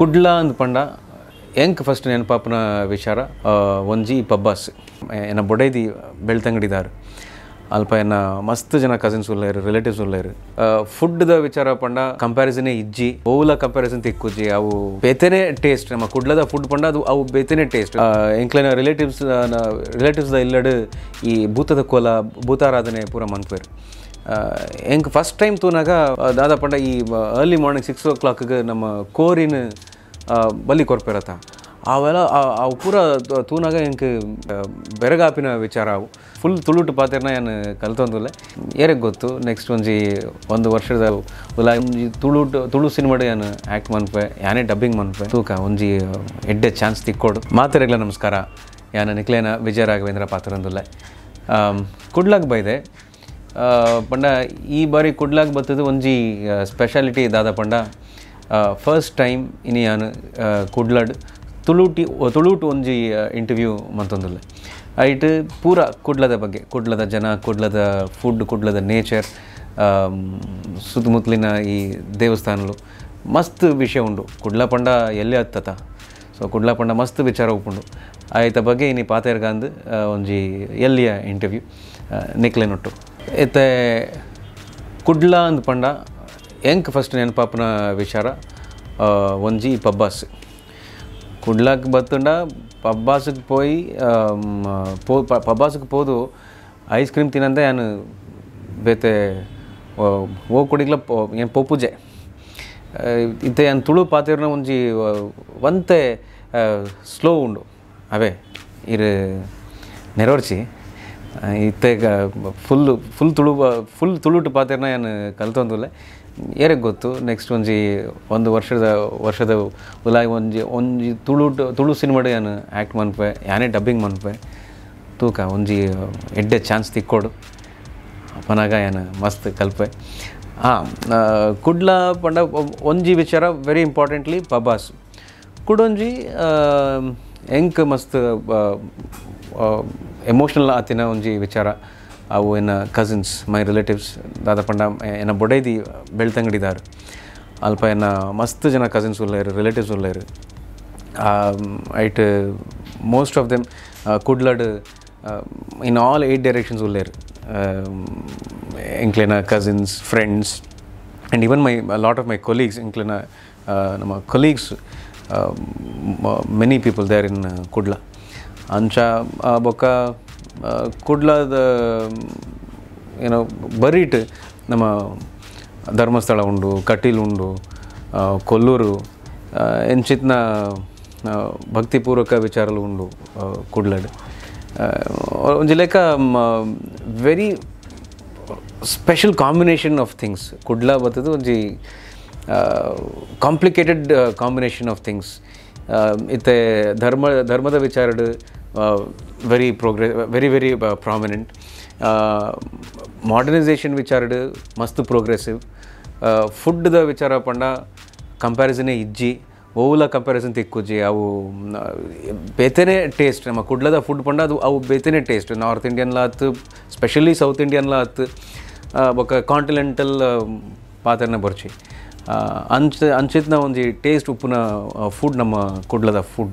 ಕುಡ್ಲ ಅಂದ್ ಪಂಡ ಎಂಕ್ ಫಸ್ಟ್ ನೆನಪಾಪನ ವಿಚಾರ ಒಂಜಿ ಪಬ್ಬಾಸ್ ಏನ ಬೊಡೈದಿ ಬೆಳ್ತಂಗಡಿದಾರು ಅಲ್ಪ ಏನ ಮಸ್ತ್ ಜನ ಕಸಿನ್ಸ್ ಉಳ್ಳೇರು ರಿಲೇಟಿವ್ಸ್ ಫುಡ್ ದ ವಿಚಾರ ಪಂಡ ಕಂಪ್ಯಾರಿಸನ್ ಇಜ್ಜಿ ಓಲ ಕಂಪ್ಯಾರಿಸನ್ ತಿಕ್ಕುಜ್ಜಿ ಅವು ಬೇತೆನೆ ಟೇಸ್ಟ್ ನಮ್ಮ ಕುಡ್ಲದ ಫುಡ್ ಪಂಡ ಅದು ಅವು ಬೇತೆನೆ ಟೇಸ್ಟ್ ಎಂಕ್ಲೈನ ರಿಲೇಟಿವ್ಸ್ ರಿಲೇಟಿವ್ಸ್ದ ಇಲ್ಲಡು ಈ ಭೂತದ ಕೋಲ ಭೂತಾರಾಧನೆ ಪೂರ ಮಂತ್ವೇರು ಎಂಕ್ ಫಸ್ಟ್ ಟೈಮ್ ತೂನಾಗ ದಾದಾ ಪಂಡ ಈ ಅರ್ಲಿ ಮಾರ್ನಿಂಗ್ ಸಿಕ್ಸ್ ಓ ಕ್ಲಾಕ್ಗೆ ನಮ್ಮ ಕೋರಿನ ಬಲಿ ಕೊರ್ಪಿರತ್ತ ಅವೆಲ್ಲ ಅವು ಪೂರ ತೂನಾಗ ಇಂಕ ಬೆರಗಾಪಿನ ವಿಚಾರ ಅವು ಫುಲ್ ತುಳುಟು ಪಾತ್ರೆನ ಏನು ಕಲ್ತೊಂದುಲ್ಲ ಏರಿಗೆ ಗೊತ್ತು ನೆಕ್ಸ್ಟ್ ಒಂಜಿ ಒಂದು ವರ್ಷದ ಒಂಜಿ ತುಳುಟು ತುಳು ಸಿನಿಮಾಡು ಏನು ಆ್ಯಕ್ಟ್ ಮನ್ಪೆ ಯಾನೇ ಡಬ್ಬಿಂಗ್ ಮನ್ಪೆ ತೂಕ ಒಂಜಿ ಎಡ್ಡೆ ಚಾನ್ಸ್ ತಿಕ್ಕೊಡು ಇಲ್ಲ ನಮಸ್ಕಾರ ಯಾನ ನಿಖಲೇನ ವಿಜಯ ರಾಘವೇಂದ್ರ ಪಾತ್ರಂದುಲ್ಲ ಕುಡ್ಲಾಗ ಬೈದೆ ಪಂಡ ಈ ಬಾರಿ ಕುಡ್ಲಾಗ ಬತ್ತದು ಒಂಜಿ ಸ್ಪೆಷಾಲಿಟಿ ದಾದ ಪಂಡ ಫಸ್ಟ್ ಟೈಮ್ ಇನಿ ಯಾನ್ ಕುಡ್ಲಡ್ ತುಳುಟಿ ತುಳುಟು ಒಂಜಿ ಇಂಟರ್ವ್ಯೂ ಮಂತೊಂದುಲ್ಲ ಐಟ್ ಪೂರ ಕುಡ್ಲದ ಬಗ್ಗೆ ಕುಡ್ಲದ ಜನ ಕುಡ್ಲದ ಫುಡ್ ಕುಡ್ಲದ ನೇಚರ್ ಸುತ್ತಮುತ್ತಲಿನ ಈ ದೇವಸ್ಥಾನಗಳು ಮಸ್ತ್ ವಿಷಯ ಉಂಡು ಕುಡ್ಲ ಪಂಡ ಎಲ್ಲೇ ಹತ್ತತ ಸೊ ಕುಡ್ಲ ಪಂಡ ಮಸ್ತ್ ವಿಚಾರ ಉಪ್ಪುಂಡು ಆಯ್ತ ಬಗ್ಗೆ ಇನಿ ಪಾತೆರ್ಗಾಂದ್ ಒಂಜಿ ಎಲ್ಲಿಯ ಇಂಟರ್ವ್ಯೂ ನೆಕ್ಲೆನೊಟ್ಟು ಇತ್ತೆ ಕುಡ್ಲ ಅಂದ್ ಪಂಡ ಎಂಕ್ ಫಸ್ಟ್ ನೆನಪಾಪನ ವಿಚಾರ ಒಂಜಿ ಪಬ್ಬಾಸ್ ಕುಡ್ಲಾಕ್ ಬತ್ತುಂಡ ಪಬ್ಬಾಸಿಗೆ ಪೋಯಿ ಪೋ ಪಬ್ಬಾಸಿಗೆ ಪೋದು ಐಸ್ ಕ್ರೀಮ್ ತಿನ್ನಂದೆ ನಾನು ಬೇತೆ ಓ ಕೊಡಿಗ್ಲ ಏನು ಪೂಜೆ ಇತ್ತೆ ಏನು ತುಳು ಪಾತಿರ್ನ ಒಂಜಿ ಒಂತೆ ಸ್ಲೋ ಉಂಡು ಅವೇ ಇರು ನೆರವರ್ಚಿ ಇತ್ತೇಗ ಫುಲ್ಲು ಫುಲ್ ತುಳು ಫುಲ್ ತುಳುಟು ಪಾತ್ರೆನ ನಾನು ಕಲ್ತಂದಿಲ್ಲ ಏರಕ್ಕೆ ಗೊತ್ತು ನೆಕ್ಸ್ಟ್ ಒಂಜಿ ಒಂದು ವರ್ಷದ ವರ್ಷದ ಉಲಾಯಿ ಒಂಜಿ ಒಂಜಿ ತುಳುಟು ತುಳು ಸಿನಿಮಾಡು ನಾನು ಆ್ಯಕ್ಟ್ ಮನ್ಪೆ ಯಾನೇ ಡಬ್ಬಿಂಗ್ ಮನ್ಪೆ ತೂಕ ಒಂಜಿ ಎಡ್ಡೆ ಚಾನ್ಸ್ ತಿಕ್ಕೋಡು ಅಪ್ಪನಾಗ ಏನು ಮಸ್ತ್ ಕಲ್ಪೆ ಹಾಂ ಕುಡ್ಲ ಪಂಡ ಒಂಜಿ ವಿಚಾರ ವೆರಿ ಇಂಪಾರ್ಟೆಂಟ್ಲಿ ಪಬಾಸ್ ಕುಡೊಂಜಿ ಎಂಕ್ ಮಸ್ತ್ ಎಮೋಷ್ನಲ್ ಆತಿನ ಒಂಜಿ ವಿಚಾರ ಅವು ಎನ್ನ ಕಸಿನ್ಸ್ ಮೈ ರಿಲೇಟಿವ್ಸ್ ದಾದ ಪಂಡ ಎನ್ನ ಬೊಡೈದಿ ಬೆಳ್ತಂಗಡಿದಾರು ಅಲ್ಪ ಎನ್ನ ಮಸ್ತ್ ಜನ ಕಸಿನ್ಸ್ ಉಲ್ಲೇರು ರಿಲೇಟಿವ್ಸ್ ಉಲ್ಲೇರು ಐಟ್ ಮೋಸ್ಟ್ ಆಫ್ ದೆಮ್ ಕುಡ್ಲಡ್ ಇನ್ ಆಲ್ ಏಟ್ ಡೈರೆಕ್ಷನ್ಸ್ ಉಲ್ಲೇರು ಎಂಕ್ಲೇನ cousins friends and even my lot of my colleagues ಎಂಕ್ಲೇನ ನಮ್ಮ colleagues many people there in Kudla ಅಂಚ ಬೊಕ್ಕ ಕುಡ್ಲದ ಏನೋ ಬರೀಟ್ ನಮ್ಮ ಧರ್ಮಸ್ಥಳ ಉಂಡು ಕಟೀಲ್ ಉಂಡು ಕೊಲ್ಲೂರು ಎಂಚಿತ್ನ ಭಕ್ತಿಪೂರ್ವಕ ವಿಚಾರಲು ಉಂಡು ಕುಡ್ಲಡ್ ಒಂಜಿ ಲೆಕ್ಕ very special combination of things Kudla ಬತ್ತದು ಒಂಜಿ ಕಾಂಪ್ಲಿಕೇಟೆಡ್ ಕಾಂಬಿನೇಷನ್ ಆಫ್ ಥಿಂಗ್ಸ್ ಇತ್ತೆ ಧರ್ಮ ಧರ್ಮದ ವಿಚಾರಡು very progress very very prominent modernisation ವಿಚಾರಡ್ ಮಸ್ತ್ ಪ್ರೋಗ್ರೆಸಿವ್ ಫುಡ್ದ ವಿಚಾರ ಪಂಡ ಕಂಪ್ಯಾರಿಸನೇ ಇಜ್ಜಿ ಓವುಲ ಕಂಪ್ಯಾರಿಸನ್ ತಿಕ್ಕುಜಿ ಅವು ಬೇತೆನೆ ಟೇಸ್ಟ್ ನಮ್ಮ ಕುಡ್ಲದ ಫುಡ್ ಪಂಡ ಅದು ಅವು ಬೇತೆನೆ ಟೇಸ್ಟ್ ನಾರ್ತ್ ಇಂಡಿಯನ್ಲ ಆತು ಸ್ಪೆಷಲಿ ಸೌತ್ ಇಂಡಿಯನ್ಲ ಆತು ಬೊಕ್ಕ ಕಾಂಟಿನೆಂಟಲ್ ಪಾತ್ರನ ಬರ್ಚಿ ಅಂಚ ಅಂಚಿತ್ನ ಒಂದು ಟೇಸ್ಟ್ ಉಪ್ಪುನ ಫುಡ್ ನಮ್ಮ ಕುಡ್ಲದ ಫುಡ್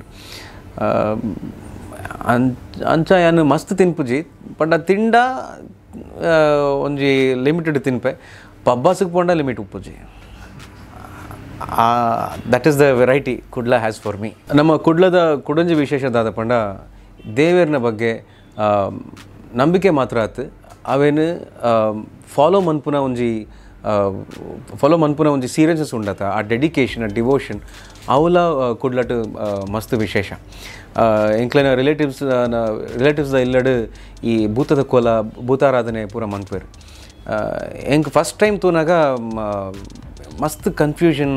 ಅಂಚ ಅಂಚ ಮಸ್ತ್ ತಿನ್ಪುಜಿ ಪಂಡ ತಿಂಡ ಒಂಜಿ ಲಿಮಿಟೆಡ್ ತಿನ್ಪೆ ಪಬ್ಬಾಸಿಗೆ ಪೋಂಡ ಲಿಮಿಟ್ ಉಪ್ಪುಜಿ that is the variety Kudla has for me ನಮ್ಮ ಕುಡ್ಲದ ಕುಡಂಜಿ ವಿಶೇಷದಾದ ಪಂಡ ದೇವೇರ್ನ ಬಗ್ಗೆ ನಂಬಿಕೆ ಮಾತ್ರ ಆತು ಅವೇನು ಫಾಲೋ ಮನ್ಪುನ ಒಂಜಿ ಫಾಲೋ ಮನ್ಪುನ ಒಂಜಿ ಸೀರಿಯಸ್ನೆಸ್ ಉಂಡತ ಆ ಡೆಡಿಕೇಶನ್ ಆ ಡಿವೋಷನ್ ಅವಲ ಕುಡ್ಲಟ್ ಮಸ್ತ್ ವಿಶೇಷ ಎಂಕ್ಲೈನ ರಿಲೇಟಿವ್ಸ್ ರಿಲೇಟಿವ್ಸ್ ಇಲ್ಲಡು ಈ ಭೂತದ ಕೋಲ ಭೂತಾರಾಧನೆ ಪೂರ ಮಂತ್ವೇರು ಹೆಂಗೆ ಫಸ್ಟ್ ಟೈಮ್ ತೂನಾಗ ಮಸ್ತ್ ಕನ್ಫ್ಯೂಷನ್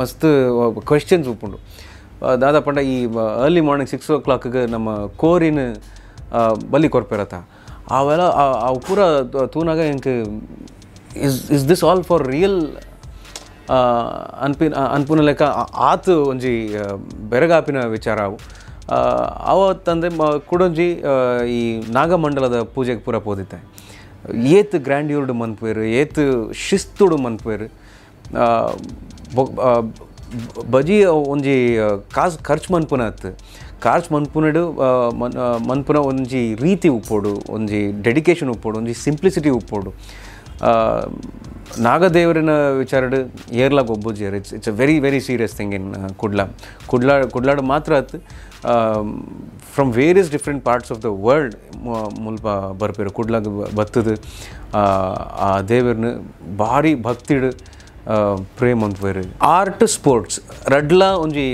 ಮಸ್ತ್ ಕ್ವೆಶ್ಚನ್ಸ್ ಉಪ್ಪುಂಡು ದಾದಾ ಪಂಡ ಈ ಅರ್ಲಿ ಮಾರ್ನಿಂಗ್ ಸಿಕ್ಸ್ ಓ ಕ್ಲಾಕ್ಗೆ ನಮ್ಮ ಕೋರಿನ ಬಲಿ ಕೊರ್ಪಿರತ್ತ ಅವೆಲ್ಲ ಅವು ಪೂರ ತೂನಾಗ ಹೆಂಗೆ is is this all for real ಅನ್ಪಿನ ಲೆಕ್ಕ ಆತು ಒಂಜಿ ಬೆರಗಾಪಿನ ವಿಚಾರ ಅವು ಮ ಕುಡೊಂಜಿ ಈ ನಾಗಮಂಡಲದ ಪೂಜೆಗೆ ಪೂರ ಪೋದಿತ್ತೆ ಏತ್ ಗ್ರ್ಯಾಂಡ್ಯೂರ್ಡ್ ಮನ್ಪುವೇರು ಏತು ಶಿಸ್ತುಡು ಮನ್ಪುವೇರು ಬಜಿ ಒಂಜಿ ಕಾಸು ಖರ್ಚು ಮನ್ಪುನ ಅತ್ತು ಖರ್ಚು ಮನ್ಪುನಡು ಮನ್ಪುನ ಒಂಜಿ ರೀತಿ ಉಪ್ಪೋಡು ಒಂಜಿ ಡೆಡಿಕೇಶನ್ ಉಪ್ಪೋಡು ಒಂಜಿ ಸಿಂಪ್ಲಿಸಿಟಿ ಉಪ್ಪೋಡು ನಾಗದೇವರಿನ ವಿಚಾರಡ್ ಏರ್ಲ ಒಬ್ಬುಜೇರ್ it's it's a very very serious thing in Kudla Kudla ಕುಡ್ಲಾಡು ಮಾತ್ರ ಆತು from various different parts of the world ಮುಲ್ಪ ಬರ್ಪಿರು ಕುಡ್ಲಾಗ ಬತ್ತದು ಆ ದೇವರನ್ನ ಭಾರಿ ಭಕ್ತಿಡು ಪ್ರೇಮ್ ಅಂತ ವೇರ್ ಆರ್ಟ್ ಸ್ಪೋರ್ಟ್ಸ್ ರಡ್ಲ ಒಂಜಿ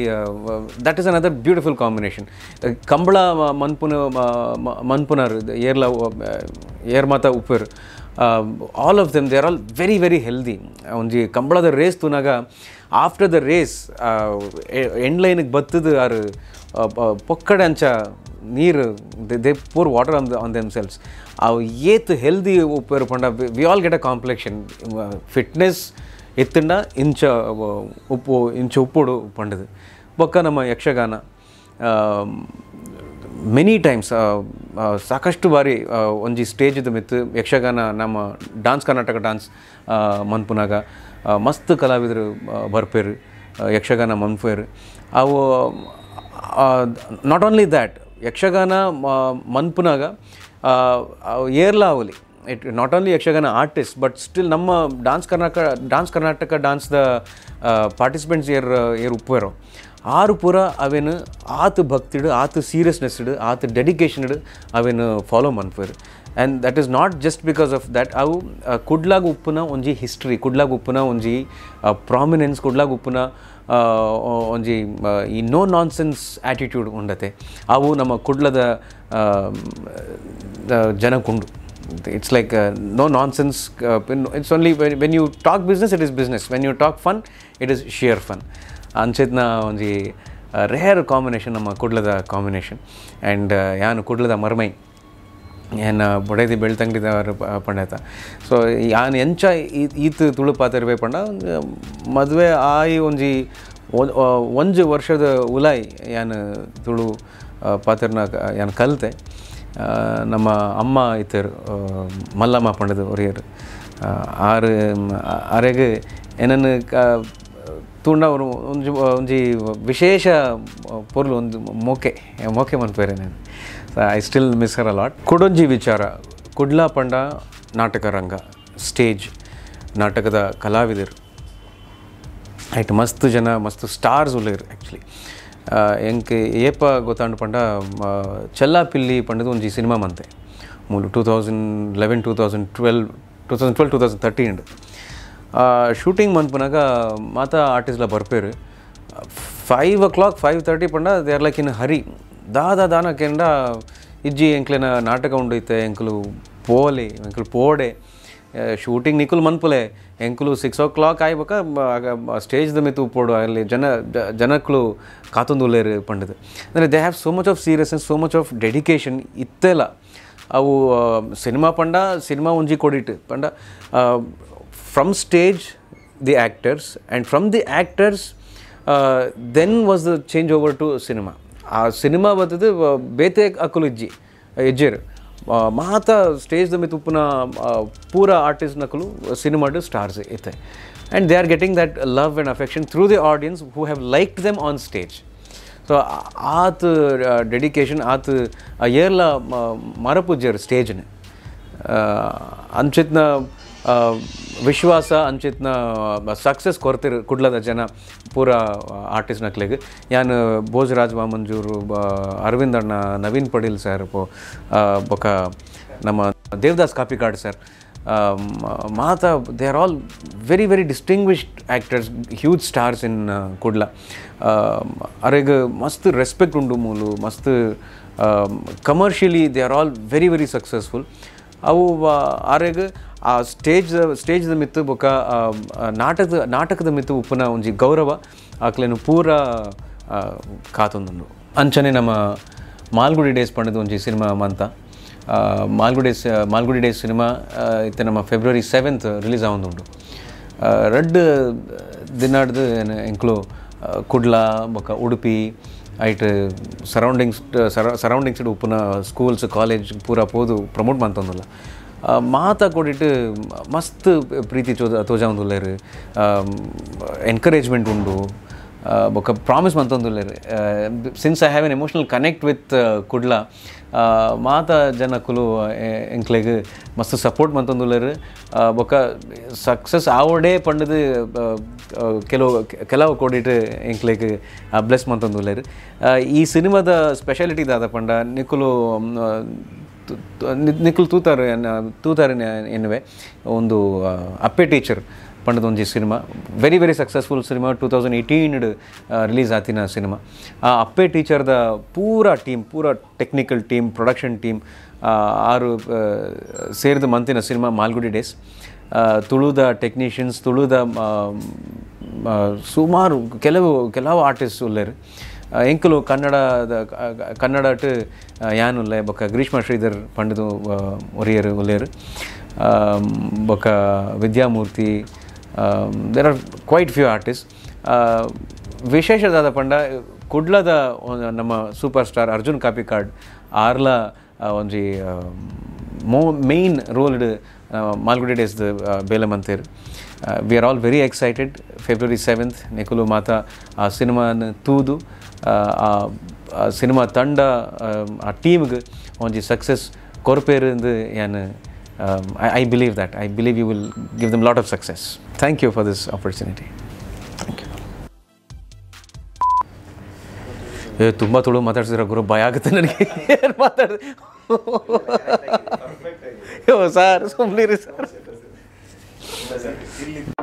that is another beautiful combination Kambala ಮನ್ಪುನ ಮನ್ಪುನರ್ ಏರ್ಲ ಏರ್ ಮಾತ ಉಪ್ಪೇರು all of them they are all very very healthy ಒಂಜಿ ಕಂಬಳದ ರೇಸ್ ತೂನಾಗ ಆಫ್ಟರ್ ದ ರೇಸ್ ಎಂಡ್ಲೈನಿಗೆ ಬತ್ತದು ಆರು ಪೊಕ್ಕಡೆ ಅಂಚ ನೀರು they they pour water on on themselves ಅವು ಏತ್ ಹೆಲ್ದಿ ಉಪಯೋಗ ಪಂಡ we all get a complexion fitness ಎತ್ತಿಂಡ ಇಂಚ ಉಪ್ಪು ಇಂಚ ಉಪ್ಪುಡು ಪಂಡದು ಬೊಕ್ಕ ನಮ್ಮ ಯಕ್ಷಗಾನ ಮೆನಿ ಟೈಮ್ಸ್ ಸಾಕಷ್ಟು ಬಾರಿ ಒಂಜಿ ಸ್ಟೇಜ್ದ ಮಿತ್ತು ಯಕ್ಷಗಾನ ನಮ್ಮ ಡಾನ್ಸ್ ಕರ್ನಾಟಕ ಡಾನ್ಸ್ ಮನ್ಪುನಾಗ ಮಸ್ತ್ ಕಲಾವಿದರು ಬರ್ಪೇರು ಯಕ್ಷಗಾನ ಮನ್ಪೇರು ಅವು ನಾಟ್ ಓನ್ಲಿ ದ್ಯಾಟ್ ಯಕ್ಷಗಾನ ಮನ್ಪುನಾಗ ಏರ್ಲಾವಲಿ it not only Yakshagana artist but still ನಮ್ಮ dance Karnataka dance Karnataka the participants ಏರ್ ಏರ್ ಉಪ್ಪರು ಆರು ಪೂರ ಅವೇನು ಆತು ಇಡು ಆತು ಸೀರಿಯಸ್ನೆಸ್ ಇಡು ಆತ ಡೆಡಿಕೇಶನ್ ಇಡು ಅವೇನು ಫಾಲೋ ಮನ್ಪೇರು and that is not just because of that ಅವು ಕುಡ್ಲಾಗ ಉಪ್ಪುನ ಒಂಜಿ ಹಿಸ್ಟ್ರಿ ಕುಡ್ಲಾಗ ಉಪ್ಪುನ ಒಂಜಿ ಪ್ರಾಮಿನೆನ್ಸ್ ಕುಡ್ಲಾಗ ಉಪ್ಪುನ ಒಂಜಿ ಈ ನೋ ನಾನ್ಸೆನ್ಸ್ ಆ್ಯಟಿಟ್ಯೂಡ್ ಉಂಡತೆ ಅವು ನಮ್ಮ ಕುಡ್ಲದ ಜನಕುಂಡು it's like uh, no nonsense. Uh, it's only when, when, you talk business, it is business. When you talk fun, it is sheer fun. ಅಂಚಿದ್ನ ಒಂದು ರೇರ್ ಕಾಂಬಿನೇಷನ್ ನಮ್ಮ ಕುಡ್ಲದ ಕಾಂಬಿನೇಷನ್ ಆ್ಯಂಡ್ ಯಾನು ಕುಡ್ಲದ ಮರ್ಮೈ ಏನು Belthangady ಬೆಳ್ತಂಗಿದವರು ಪಂಡತ so ಯಾನು ಎಂಚ ಈತ ತುಳುಪಾತಿರ್ಬೇ ಪಂಡ ಮದುವೆ ಆಯಿ ಒಂಜಿ ಒಂಜು ವರ್ಷದ ಉಲಾಯಿ ಯಾನು ತುಳು ಪಾತ್ರನ ಯಾನು ಕಲಿತೆ ನಮ್ಮ ಅಮ್ಮ ಇತ್ತರು ಮಲ್ಲಮ್ಮ ಪಂಡದು ಒರಿಯರು ಆರು ಅರೆಗೆ ಏನನ್ನು ತೂಂಡ ಅವರು ಒಂಜಿ ಒಂಜಿ ವಿಶೇಷ ಪೊರ್ಲು ಒಂದು ಮೋಕೆ ಮೋಕೆ ಮನ್ಪೇರೆ ನಾನು I still miss her a lot ಕೊಡೊಂಜಿ ವಿಚಾರ ಕುಡ್ಲಾ ಪಂಡ ನಾಟಕ ರಂಗ ಸ್ಟೇಜ್ ನಾಟಕದ ಕಲಾವಿದರು ಆಯ್ತು ಮಸ್ತ್ ಜನ ಮಸ್ತ್ ಸ್ಟಾರ್ಸ್ ಉಳ್ಳೇರು ಆ್ಯಕ್ಚುಲಿ ಎಂಕೆ ಏಪ ಗೊತ್ತಾಂಡು ಪಂಡ ಚೆಲ್ಲಾ ಪಿಲ್ಲಿ ಪಂಡದು ಒಂಜಿ ಸಿನಿಮಾ ಮಂತೆ ಮೂಲು two thousand eleven two thousand twelve two thousand twelve two thousand thirteen shooting ಮನ್ಪನಾಗ ಮಾತಾ ಆರ್ಟಿಸ್ಟ್ಲ ಬರ್ಪೇರು five o'clock five thirty ಪಂಡ they are like in hurry ದಾದ ದಾನ ಕೆಂಡ ಇಜ್ಜಿ ಎಂಕ್ಲೆನ ನಾಟಕ ಉಂಡೈತೆ ಎಂಕ್ಲು ಪೋಲೆ ಎಂಕಲು ಪೋಡೆ ಶೂಟಿಂಗ್ ನಿಕುಲ್ ಮನ್ಪುಲೆ ಎಂಕುಲು ಸಿಕ್ಸ್ ಓ ಕ್ಲಾಕ್ ಆಯ್ಬೇಕ ಸ್ಟೇಜ್ ದ ಮಿತು ಉಪ್ಪೋಡು ಅಲ್ಲಿ ಜನ ಜನಕ್ಕಳು ಕಾತೊಂದುಲೇರು ಪಂಡದು ಅಂದರೆ they have so much of serious so much of dedication ಇತ್ತೆಲ್ಲ ಅವು ಸಿನಿಮಾ ಪಂಡ ಸಿನಿಮಾ ಒಂಜಿ ಕೊಡಿಟ್ಟು ಪಂಡ from stage the actors and from the actors then was the change over to cinema ಆ ಸಿನಿಮಾ ಬರ್ತದೆ ಬೇತೆ ಅಕುಲು ಇಜ್ಜಿ ಹೆಜ್ಜೆರು ಮಾತ ಸ್ಟೇಜ್ದ ಮಿತ್ ಉಪ್ಪುನ ಪೂರ ಆರ್ಟಿಸ್ಟ್ ನಕಲು ಸಿನಿಮಾಡು ಸ್ಟಾರ್ಸ್ ಇತ್ತೆ and they are getting that love and affection through the audience who have like them on stage so ಆತ ಡೆಡಿಕೇಶನ್ ಆತ ಏರ್ಲ ಮರಪೂಜ್ಯರು ಸ್ಟೇಜ್ನ ಅಂಚಿತ್ನ ವಿಶ್ವಾಸ ಅಂಚಿತ್ನ ಸಕ್ಸಸ್ ಕೊರ್ತಿರ್ ಕುಡ್ಲದ ಜನ ಪೂರ ಆರ್ಟಿಸ್ಟ್ನಕ್ಲೆಗೆ ಯಾನು ಭೋಜ್ ರಾಜ್ ಮಾಮಂಜೂರು ಅರವಿಂದ್ ಅಣ್ಣ ನವೀನ್ ಪಡೀಲ್ ಸರ್ ಪೋ ಬೊಕ ನಮ್ಮ ದೇವದಾಸ್ ಕಾಪಿಕಾಡ್ ಸರ್ ಮಾತ they are all very very distinguished actors huge stars in Kudla ಅವ್ರಿಗೆ ಮಸ್ತ್ ರೆಸ್ಪೆಕ್ಟ್ ಉಂಡು ಮೂಲು ಮಸ್ತ್ commercially they are all very very successful ಅವು ಆರೆಗ್ ಆ ಸ್ಟೇಜ್ ಸ್ಟೇಜ್ದ ಮಿತ್ತು ಬೊಕ ನಾಟಕದ ನಾಟಕದ ಮಿತ್ತು ಉಪ್ಪುನ ಒಂಜಿ ಗೌರವ ಆಕ್ಲೇನು ಪೂರ ಕಾತೊಂದುಂಡು ಅಂಚನೆ ನಮ್ಮ ಮಾಲ್ಗುಡಿ ಡೇಸ್ ಪಂಡದ ಒಂಜಿ ಸಿನಿಮಾ ಮಂತ ಮಾಲ್ಗುಡಿ ಮಾಲ್ಗುಡಿ ಡೇಸ್ ಸಿನಿಮಾ ಇತ್ತೆ ನಮ್ಮ ಫೆಬ್ರವರಿ ಸೆವೆಂತ್ ರಿಲೀಸ್ ಆವೊಂದುಂಡು ರೆಡ್ ದಿನಾಡ್ದು ಎಂಕ್ಲು ಕುಡ್ಲಾ ಬೊಕ ಉಡುಪಿ ಐಟ್ ಸರೌಂಡಿಂಗ್ಸ್ ಸರೌಂಡಿಂಗ್ಸ್ ಉಪ್ಪುನ ಸ್ಕೂಲ್ಸ್ ಕಾಲೇಜ್ ಪೂರ ಪೋದು ಪ್ರಮೋಟ್ ಮಾಡ್ತಂದಲ್ಲ ಮಾತಾ ಕೊಡಿಟ್ಟು ಮಸ್ತ್ ಪ್ರೀತಿ ತೋಜ ತೋಜಾಂದುಲ್ಲೇರು ಎನ್ಕರೇಜ್ಮೆಂಟ್ ಉಂಡು ఒక ಪ್ರಾಮಿಸ್ మంతొందులేరు since I have an emotional connect with Kudla ಮಾತ ಜನಕ್ಕುಲು ಎಂಕ್ಲೆಗ್ ಮಸ್ತ್ ಸಪೋರ್ಟ್ ಮಂತೊಂದುಲ್ಲೆರ್ ಬೊಕ ಸಕ್ಸಸ್ ಆವಡೆ ಪಂಡದು ಕೆಲವು ಕೆಲವು ಕೊಡಿಟ್ ಎಂಕ್ಲೆಗ್ ಬ್ಲೆಸ್ ಮಂತೊಂದುಲ್ಲೆರ್ ಈ ಸಿನಿಮಾದ ಸ್ಪೆಷಾಲಿಟಿ ದಾದ ಪಂಡ ನಿಕ್ಕುಲು ನಿಕ್ಕುಲು ತೂತಾರು ತೂತಾರು ಎನ್ನುವೆ ಒಂದು ಅಪ್ಪೆ ಟೀಚರ್ ಪಂಡದೊಂದು cinema very very successful cinema two thousand eighteen release ಆತಿನ ಸಿನಿಮಾ ಆ ಅಪ್ಪೆ ಟೀಚರ್ದ ಪೂರ ಟೀಮ್ ಪೂರ ಟೆಕ್ನಿಕಲ್ ಟೀಮ್ ಪ್ರೊಡಕ್ಷನ್ ಟೀಮ್ ಆರು ಸೇರಿದ ಮಂತಿನ ಸಿನಿಮಾ ಮಾಲ್ಗುಡಿ ಡೇಸ್ ತುಳುದ ಟೆಕ್ನಿಷಿಯನ್ಸ್ ತುಳುದ ಸುಮಾರು ಕೆಲವು ಕೆಲವು ಆರ್ಟಿಸ್ಟ್ ಉಳ್ಳರು ಎಂಕಲು ಕನ್ನಡದ ಕನ್ನಡಟ್ ಯಾನುಲ್ಲ ಬೊಕ್ಕ ಗ್ರೀಷ್ಮ ಶ್ರೀಧರ್ ಪಂಡದು ಒರಿಯರು ಉಳ್ಳೇರು ಬೊಕ್ಕ Vidyamurthy there are quite few artist ವಿಶೇಷದಾದ ಪಂಡ ಕುಡ್ಲದ ನಮ್ಮ ಸೂಪರ್ ಸ್ಟಾರ್ ಅರ್ಜುನ್ ಕಾಪಿಕಾಡ್ ಆರ್ಲ ಒಂಜಿ ಮೋ ಮೇನ್ ರೋಲ್ ಇಡ್ ಮಾಲ್ಗುಡಿ ಡೇಸ್ ಬೇಲೆ ಮಂತೇರ್ we are all very excited February seventh ನೆಕುಲು ಮಾತಾ ಆ ಸಿನಿಮಾನ ತೂದು ಆ ಸಿನಿಮಾ ತಂಡ ಆ ಟೀಮ್ಗೆ ಒಂಜಿ ಸಕ್ಸಸ್ ಕೊರಪೇರು ಎಂದು ಏನು um, I, I, believe that. I believe you will give them a lot of success. Thank you for this opportunity. Thank you. ತುಂಬ ತುಳು ಮಾತಾಡ್ಸಿದ್ರೆ ಗುರು ಭಯ ಆಗುತ್ತೆ ನನಗೆ ಏನು ಮಾತಾಡಿದೆ ಓ ಸರ್ ಸುಮ್ಮನೆ ರೀ ಸರ್